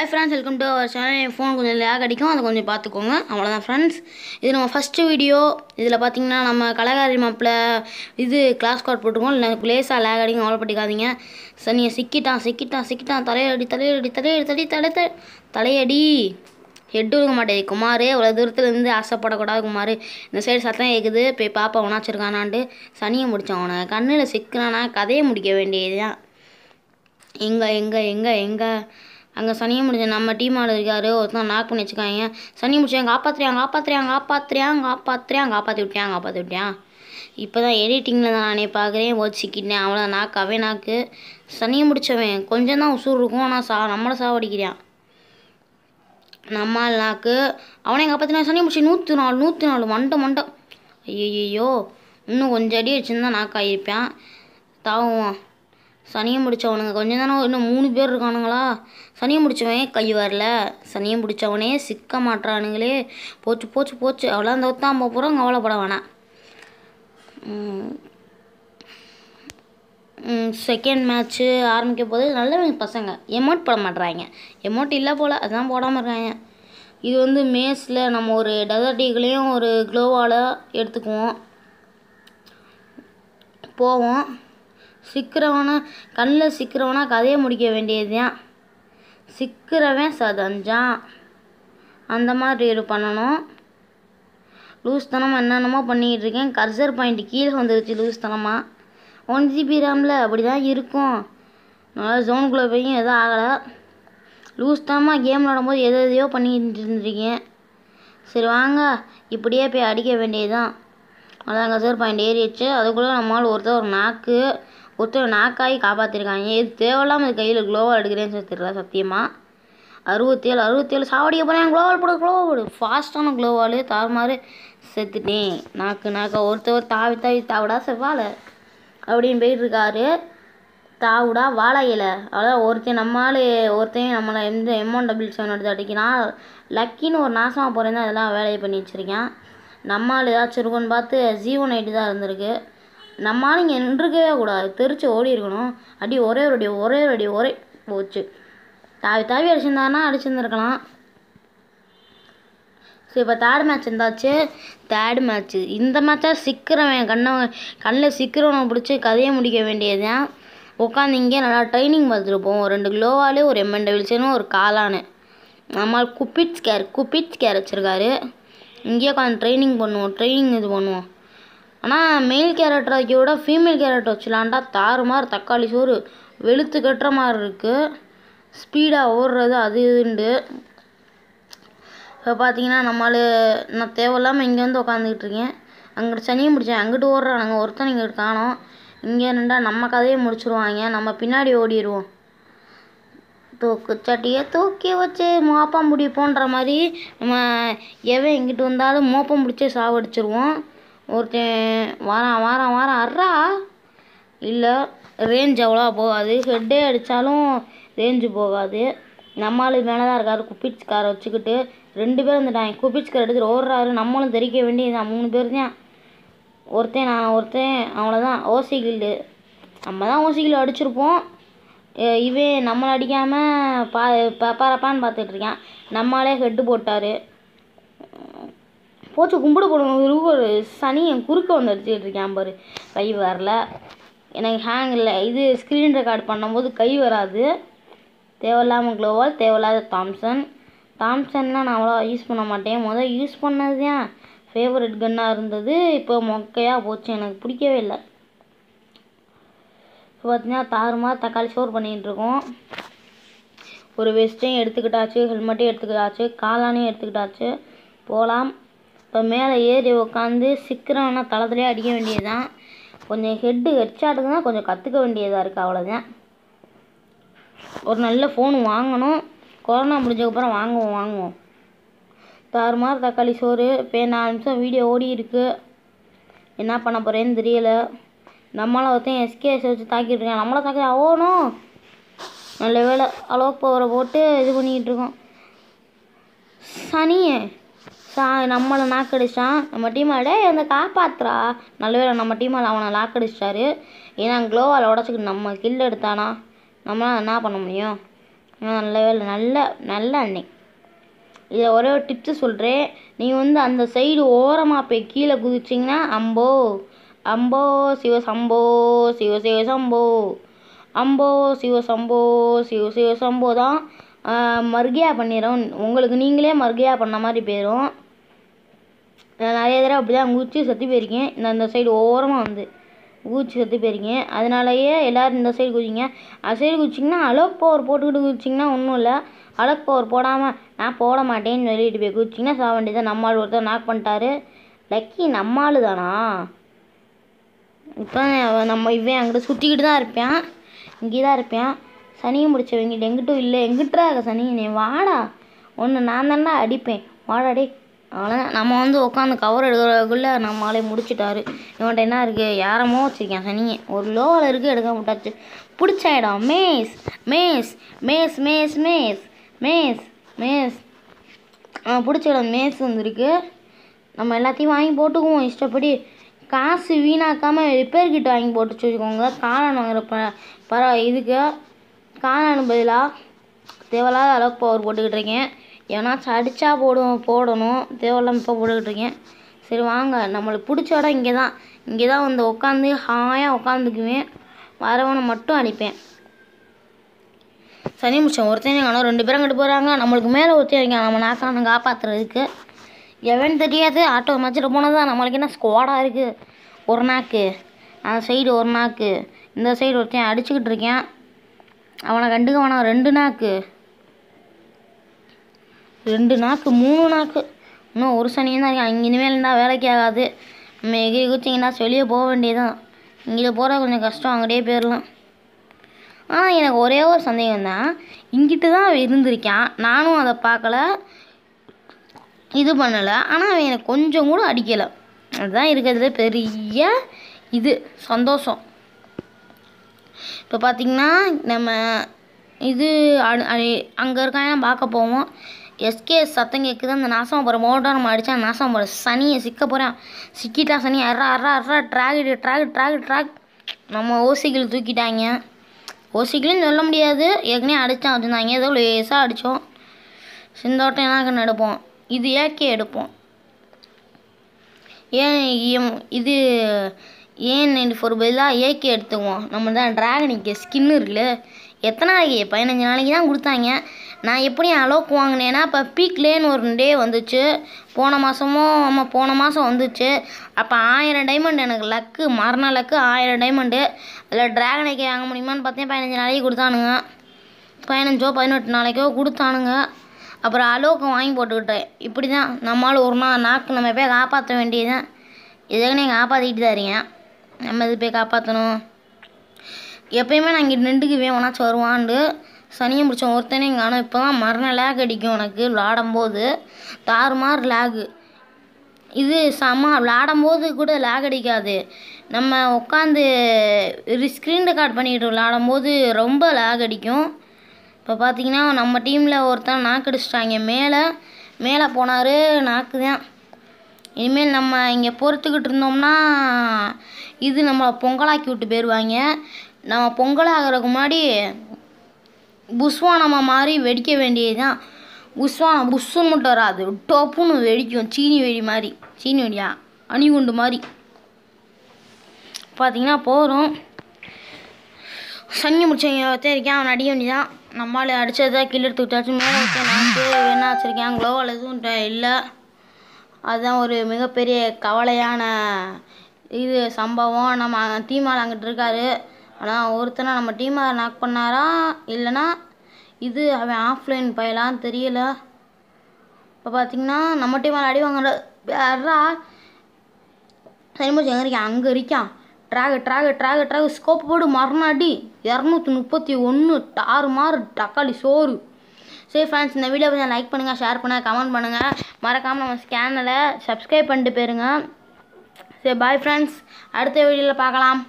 hi friends welcome to our channel என் phone கொஞ்சம் lag அடிக்கும் அதை கொஞ்சம் பார்த்துக்கோங்க அவ்வளோதான் ஃப்ரெண்ட்ஸ் இது நம்ம ஃபஸ்ட்டு வீடியோ இதில் பார்த்தீங்கன்னா நம்ம கலகாரி மாப்பில் இது கிளாஸ் கார்ட் போட்டுருக்கோம் இல்லை லேசாக லேக் அடிக்கும் கவலைப்பட்டுக்காதீங்க சார் நீங்கள் சிக்கிட்டான் சிக்கிட்டான் சிக்கிட்டான் தலையடி தலையடி தலையடி தடி தலை தலையடி ஹெட் இருக்க மாட்டேது குமார் இவ்வளோ தூரத்துலேருந்து ஆசைப்படக்கூடாது குமார் இந்த சைடு சத்தம் கேட்குது போய் பாப்பா உணாச்சிருக்கானான்ட்டு சனியை முடித்தான் அவனை கண்ணில் சிக்கினானா கதையை முடிக்க வேண்டியது தான் எங்கே எங்கே எங்கே எங்கே அங்கே சனியை முடிஞ்ச நம்ம டீம் ஆள் இருக்கார் ஒருத்தன் நாக் பண்ணி வச்சுக்காங்க சனி முடிச்சாங்க காப்பாத்துறியா காப்பாத்துறியா காப்பாத்துறியா காப்பாத்துறியா காப்பாற்றி விட்டியா காப்பாற்றி விட்டியா இப்போ தான் எடிட்டிங்கில் தான் நானே பார்க்குறேன் ஓச்சிக்கிட்டேன் அவ்வளோ நாக்காவே நாக்கு சனியை முடிச்சவன் கொஞ்சம் தான் உசூர் இருக்கும் ஆனால் சா நம்மளை சாவடிக்கிறான் நம்ம நாக்கு அவனே காப்பாற்றினா சனி முடிச்சு நூற்றி நாலு நூற்றி நாலு மண்டை மண்டை ஐயோ இன்னும் கொஞ்சம் அடி வச்சுருந்தா நாக்காயிருப்பேன் தாவான் சனியை முடித்தவனுங்க கொஞ்சம் தானே இன்னும் மூணு பேர் இருக்கானுங்களா சனியை முடித்தவன் கை வரல சனியை முடித்தவனே சிக்க மாட்டானுங்களே போச்சு போச்சு போச்சு அவ்வளோ அந்த ஒத்தாம போகிறோம் கவலைப்பட வேணாம் செகண்ட் மேட்ச்சு ஆரம்பிக்க போது நல்ல பசங்க எமௌண்ட் போட மாட்டுறாங்க எமௌண்ட் இல்லை போல் அதுதான் போடாமல் இருக்காங்க இது வந்து மேஸில் நம்ம ஒரு டெசர்ட் ஒரு க்ளோவால் எடுத்துக்குவோம் போவோம் சிக்கிறவனை கண்ணில் சிக்கிறவனா கதையை முடிக்க வேண்டியது தான் சிக்கிறவன் சதஞ்சான் அந்த மாதிரி இது பண்ணணும் தனமாக என்னென்னமோ பண்ணிக்கிட்டு இருக்கேன் கர்சர் பாயிண்ட் கீழே வந்துருச்சு லூஸ்தனமாக ஒன் ஜிபி ரேமில் அப்படி தான் இருக்கும் நல்லா ஜோன்குள்ளே போய் எதுவும் ஆகலை லூஸ்தனமாக கேம் விளாடும்போது எது எதையோ பண்ணிக்கிட்டு இருந்துருக்கேன் சரி வாங்க இப்படியே போய் அடிக்க வேண்டியது தான் அதான் கர்சர் பாயிண்ட் ஏறிடுச்சு அதுக்குள்ளே நம்மளால் ஒருத்தர் ஒரு நாக்கு ஒருத்தர் நாக்காய் காப்பாற்றிருக்காங்க இது தேவையில்லாமல் இது கையில் க்ளோவால் எடுக்கிறேன்னு சொல்லி தெரியல சத்தியமாக அறுபத்தேழு அறுபத்தேழு சாவடிக்க போகிறேன் க்ளோவால் போடு க்ளோவால் போடு ஃபாஸ்ட்டான க்ளோவால் தாறுமாறு செத்துட்டேன் நாக்கு நாக்கா ஒருத்தவர் தாவி தாவி தாவிடா செவ்வாழை அப்படின்னு போயிட்டு இருக்காரு தாவுடா வாழையில இலை அதான் ஒருத்தன் நம்மளால் ஒருத்தையும் நம்மளை எந்த எம்ஒன் டபுள் செவன் எடுத்து அடிக்கணும் லக்கின்னு ஒரு நாசமாக போகிறேன் அதெல்லாம் வேலையை பண்ணி வச்சுருக்கேன் நம்மால் ஏதாச்சும் இருக்குன்னு பார்த்து ஜீவோ நைட்டு தான் இருந்திருக்கு நம்ம ஆளுங்க நின்றுக்கவே கூடாது திருச்சி ஓடி இருக்கணும் அடி ஒரே ஒரு அடி ஒரே ஒரு அடி ஒரே போச்சு தாவி தாவி அடிச்சிருந்தாருன்னா அடிச்சிருந்துருக்கலாம் ஸோ இப்போ தேர்ட் மேட்ச் இருந்தாச்சு தேர்ட் மேட்ச்சு இந்த மேட்சாக சிக்கிறவன் கண்ணை கண்ணில் சிக்கிறவனை பிடிச்சி கதையை முடிக்க வேண்டியது தான் உட்காந்து இங்கே நல்லா ட்ரைனிங் பார்த்துருப்போம் ஒரு ரெண்டு க்ளோவாலே ஒரு எம்என் டபிள்ஸ்னு ஒரு காலானு நம்மால் குப்பிட்ஸ் கேர் குப்பிட்ஸ் கேர் வச்சுருக்காரு இங்கேயே உட்காந்து ட்ரைனிங் பண்ணுவோம் ட்ரைனிங் இது பண்ணுவோம் ஆனால் மெயில் கேரக்டர் வைக்க விட ஃபீமேல் கேரக்டர் வச்சுலான்டா தாறுமாறு தக்காளி சோறு வெளுத்து கட்டுற மாதிரி இருக்குது ஸ்பீடாக ஓடுறது அது இதுண்டு இப்போ பார்த்தீங்கன்னா நம்மளால் நான் தேவையில்லாமல் இங்கே வந்து உட்காந்துக்கிட்டு இருக்கேன் அங்கிட்டு சனியும் முடித்தேன் அங்கிட்டு ஓடுறானுங்க ஒருத்தன் இங்கே காணோம் இங்கே நின்றா நம்ம கதையை முடிச்சுருவாங்க நம்ம பின்னாடி ஓடிடுவோம் தூக்கு சட்டியை தூக்கி வச்சு மோப்பம் முடிப்போன்ற மாதிரி நம்ம எவன் இங்கிட்டு வந்தாலும் மோப்பம் பிடிச்சி சாவடிச்சிருவோம் ஒருத்தன் வாரான் வாரான் வாரான் அர்றா இல்லை ரேஞ்ச் அவ்வளோவா போகாது ஹெட்டே அடித்தாலும் ரேஞ்சு போகாது நம்மளுக்கு மேலே தான் இருக்காரு குப்பிச்சு காரை வச்சுக்கிட்டு ரெண்டு பேர் வந்துட்டாங்க குப்பிட்ஸ் கார் எடுத்துகிட்டு ஓடுறாரு நம்மளும் தெரிக்க தான் மூணு பேர் தான் ஒருத்தன் நான் ஒருத்தன் அவ்வளோதான் கில்டு நம்ம தான் ஓசி கில்டு அடிச்சிருப்போம் இவன் நம்மளை அடிக்காமல் பா பரப்பான்னு பார்த்துட்ருக்கேன் நம்மளே ஹெட்டு போட்டார் போச்சு கும்பிடு போடுங்க ஒரு சனி என் குறுக்க வந்து அடிச்சுட்டு இருக்கேன் பாரு கை வரல எனக்கு ஹேங் இல்லை இது ஸ்க்ரீன் ரெக்கார்ட் பண்ணும்போது கை வராது தேவையில்லாமல் க்ளோவால் தேவையில்லாத தாம்சன் தாம்சன்லாம் நான் அவ்வளோ யூஸ் பண்ண மாட்டேன் முதல் யூஸ் பண்ணது ஏன் ஃபேவரட் கன்னாக இருந்தது இப்போ மொக்கையாக போச்சு எனக்கு பிடிக்கவே இல்லை இப்போ பார்த்தீங்கன்னா தாறுமாறு தக்காளி ஸ்டோர் இருக்கோம் ஒரு வெஸ்ட்டையும் எடுத்துக்கிட்டாச்சு ஹெல்மெட்டையும் எடுத்துக்கிட்டாச்சு காளானையும் எடுத்துக்கிட்டாச்சு போகலாம் இப்போ மேலே ஏறி உட்காந்து சிக்கிறவனா தளத்துலேயே அடிக்க வேண்டியது தான் கொஞ்சம் ஹெட்டு ஹெட்சாட்டுக்குனா கொஞ்சம் கற்றுக்க வேண்டியதாக இருக்குது அவ்வளோதான் ஒரு நல்ல ஃபோன் வாங்கணும் கொரோனா முடிஞ்சக்கப்புறம் வாங்குவோம் வாங்குவோம் தாறுமாறு தக்காளி சோறு இப்போ நாலு நிமிஷம் வீடியோ ஓடி இருக்கு என்ன பண்ண போகிறேன்னு தெரியல நம்மளை ஒருத்தன் எஸ்கேஎஸ் வச்சு தாக்கிட்டு நம்மளை தாக்கி ஆகணும் நல்ல வேலை அலோக் பவரை போட்டு இது பண்ணிக்கிட்டு இருக்கோம் சனியே சா நம்மளை நாக்கடிச்சான் நம்ம டீமாட என்னை காப்பாத்துறா நல்லவேளை வேலை நம்ம டீமால் அவனை நாக்கடிச்சாரு ஏன்னா க்ளோவால் உடச்சிக்கிட்டு நம்ம கில் எடுத்தானா நம்மளால் என்ன பண்ண முடியும் நல்ல வேலை நல்ல நல்ல அன்னைக்கு இதை ஒரே ஒரு டிப்ஸு சொல்கிறேன் நீ வந்து அந்த சைடு ஓரமாக போய் கீழே குதிச்சிங்கன்னா அம்போ அம்போ சிவ சம்போ சிவ சிவ சம்போ அம்போ சிவ சம்போ சிவ சிவ சம்போ தான் மறுகையாக பண்ணிடும் உங்களுக்கு நீங்களே மறுகையாக பண்ண மாதிரி போயிடும் நிறைய தடவை அப்படி தான் குச்சி செத்து போயிருக்கேன் இந்த சைடு ஓரமாக வந்து குச்சி செத்து போயிருக்கேன் அதனாலயே எல்லோரும் இந்த சைடு குதிங்க அந்த சைடு குதிச்சிங்கன்னா அலோக் பவர் போட்டுக்கிட்டு குதிச்சிங்கன்னா ஒன்றும் இல்லை அலோக் பவர் போடாமல் நான் போட மாட்டேன்னு சொல்லிட்டு போய் குதிச்சிங்கன்னா சாக நம்ம ஆள் ஒருத்தர் நாக் பண்ணிட்டாரு லக்கி நம்மாள் தானா இப்போ நம்ம இவன் அங்கிட்ட சுற்றிக்கிட்டு தான் இருப்பேன் இங்கே தான் இருப்பேன் சனியை முடிச்சவங்கிட்ட எங்கிட்டும் இல்லை எங்கிட்டா இருக்க சனி நீ வாடா ஒன்று நான் தானே அடிப்பேன் வாடாடே அவ்வளோதான் நம்ம வந்து உட்காந்து கவர் எடுக்கிறதுக்குள்ளே நம்மளாலே ஆளே முடிச்சிட்டாரு இவன்கிட்ட என்ன இருக்குது யாரமோ வச்சுருக்கேன் சனியை ஒரு லோவில் இருக்குது எடுக்க முட்டாச்சு பிடிச்சாயிடும் மேஸ் மேஸ் மேஸ் மேஸ் மேஸ் மேஸ் மேஸ் பிடிச்ச இடம் மேஸ் வந்துருக்கு நம்ம எல்லாத்தையும் வாங்கி போட்டுக்குவோம் இஷ்டப்படி காசு வீணாக்காமல் ரிப்பேர் கிட்ட வாங்கி போட்டு வச்சுக்கோங்க காரணம் வாங்குற ப பர இதுக்கு காணானு பதிலாக தேவையில்லாத அளவுக்கு பவர் போட்டுக்கிட்டு இருக்கேன் ஏன்னா அடித்தா போடுவோம் போடணும் தேவையில்லாம இப்போ போட்டுக்கிட்டு இருக்கேன் சரி வாங்க நம்மளுக்கு பிடிச்ச இடம் இங்கே தான் இங்கே தான் வந்து உட்காந்து ஹாயாக உட்காந்துக்குவேன் வரவனை மட்டும் அடிப்பேன் சனி முடிச்சோம் ஒருத்தனையும் காணும் ரெண்டு பேரும் கட்டு போகிறாங்க நம்மளுக்கு மேலே ஒருத்தர் இருக்கான் நம்ம நாக்கான காப்பாற்றுறதுக்கு எவன் தெரியாது ஆட்டோ மச்சிட்டு தான் நம்மளுக்கு என்ன ஸ்குவாடாக இருக்குது ஒரு நாக்கு அந்த சைடு ஒரு நாக்கு இந்த சைடு ஒருத்தன் அடிச்சுக்கிட்டு இருக்கேன் அவனை கண்டுக்க வேணாம் ரெண்டு நாக்கு ரெண்டு நாக்கு மூணு நாக்கு இன்னும் ஒரு சனியும் தான் இருக்கு இங்கே இனிமேல் இருந்தால் வேலைக்கு ஆகாது நம்ம எங்கே குச்சிங்கன்னா வெளியே போக வேண்டியதுதான் இங்கே போகிற கொஞ்சம் கஷ்டம் அங்கேயே போயிடலாம் ஆனால் எனக்கு ஒரே ஒரு சந்தேகம் தான் இங்கிட்டு தான் இருந்திருக்கான் நானும் அதை பார்க்கல இது பண்ணலை ஆனால் அவன் எனக்கு கொஞ்சம் கூட அடிக்கலை அதுதான் இருக்கிறது பெரிய இது சந்தோஷம் இப்போ பார்த்திங்கன்னா நம்ம இது அங்கே இருக்கான் பார்க்க போவோம் எஸ்கே சத்தம் கேட்குது அந்த நாசம் போகிற மோட்டார் நம்ம அடித்தா நாசம் போகிற சனியை சிக்க போகிறேன் சிக்கிட்டா சனி அறா அறா அறா ட்ராகிடு ட்ராக் ட்ராக் ட்ராக் நம்ம ஓசிகள் தூக்கிட்டாங்க ஓசிகளும் சொல்ல முடியாது ஏற்கனவே அடித்தான் வச்சுருந்தாங்க ஏதோ லேசாக அடித்தோம் சிந்தோட்டம் என்ன எடுப்போம் இது ஏகே எடுப்போம் ஏன் இது ஏன் நைன்டி ஃபோர் பதிலாக ஏகே எடுத்துக்குவோம் நம்ம தான் ட்ராகனிக்கு ஸ்கின் இருக்குல்ல எத்தனை நாளைக்கு பதினஞ்சு நாளைக்கு தான் கொடுத்தாங்க நான் எப்படி அலோக் வாங்கினேன்னா இப்போ பீக்லேன்னு ஒரு டே வந்துச்சு போன மாதமும் ஆமாம் போன மாதம் வந்துச்சு அப்போ ஆயிரம் டைமண்ட் எனக்கு லக்கு மறுநாள் லக்கு ஆயிரம் டைமண்டு அதில் ட்ராகனைக்கு வாங்க முடியுமான்னு பார்த்தேன் பதினஞ்சு நாளைக்கு கொடுத்தானுங்க பதினஞ்சோ பதினெட்டு நாளைக்கோ கொடுத்தானுங்க அப்புறம் அலோக்கு வாங்கி போட்டுக்கிட்டேன் இப்படி தான் நம்மளால் ஒரு நாள் நாக்கு நம்ம போய் காப்பாற்ற வேண்டியது தான் இதுக்குன்னு காப்பாற்றிக்கிட்டு தான் இருக்கேன் நம்ம இது போய் காப்பாற்றணும் எப்பயுமே நான் இங்கே நின்றுக்குவேன் ஒன்னாச்சும் வருவான்ண்டு சனியை பிடிச்சோம் ஒருத்தனே இங்கே ஆனால் இப்போ தான் மரண லேக் அடிக்கும் உனக்கு விளாடும்போது தாறுமாறு லேகு இது செம்ம விளாடும்போது கூட லேக் அடிக்காது நம்ம உட்காந்து ஸ்க்ரீன் ரெக்கார்ட் பண்ணிக்கிட்டு விளாடும்போது ரொம்ப லேக் அடிக்கும் இப்போ பார்த்தீங்கன்னா நம்ம டீமில் ஒருத்தன் நாக்கு அடிச்சிட்டாங்க மேலே மேலே போனார் நாக்கு தான் இனிமேல் நம்ம இங்கே பொறுத்துக்கிட்டு இருந்தோம்னா இது நம்மளை பொங்கலாக்கி விட்டு போயிடுவாங்க நம்ம பொங்கலாகிறதுக்கு முன்னாடி முன்னாடி நம்ம மாதிரி வெடிக்க வேண்டியது தான் புஸ்வானம் புஷ்ஷுன்னு மட்டும் வராது டொப்புன்னு வெடிக்கும் சீனி வெடி மாதிரி சீனி வெடியா அணிகுண்டு மாதிரி பார்த்திங்கன்னா போகிறோம் சங்கி முடிச்சவங்க வச்சிருக்கேன் இருக்கேன் அவன் அடிக்க வேண்டியதான் நம்மளால் அடித்ததை கீழே விட்டாச்சு மேலே வச்சேன் நான் என்ன வச்சுருக்கேன் க்ளோ அல்லது இல்லை அதுதான் ஒரு மிகப்பெரிய கவலையான இது சம்பவம் நம்ம டீமார் அங்கிட்டு இருக்கார் ஆனால் ஒருத்தனை நம்ம டீமார் நாக் பண்ணாரா இல்லைனா இது அவன் ஆஃப்லைன் பயலான்னு தெரியல இப்போ பார்த்தீங்கன்னா நம்ம டீமார் அடி வாங்குற சரி மூச்சு எங்கே இருக்கேன் அங்கே இருக்கான் ட்ராக ட்ராக ட்ராக ட்ராக ஸ்கோப் போடு மறுநாடி இரநூத்தி முப்பத்தி ஒன்று தாறு மாறு தக்காளி சோறு ஸோ ஃப்ரெண்ட்ஸ் இந்த வீடியோ கொஞ்சம் லைக் பண்ணுங்கள் ஷேர் பண்ணுங்கள் கமெண்ட் பண்ணுங்கள் மறக்காமல் நம்ம ஸ்கேனலை சப்ஸ்கிரைப் பண்ணிட்டு போயிருங்க சரி பாய் ஃப்ரெண்ட்ஸ் அடுத்த வீடியோவில் பார்க்கலாம்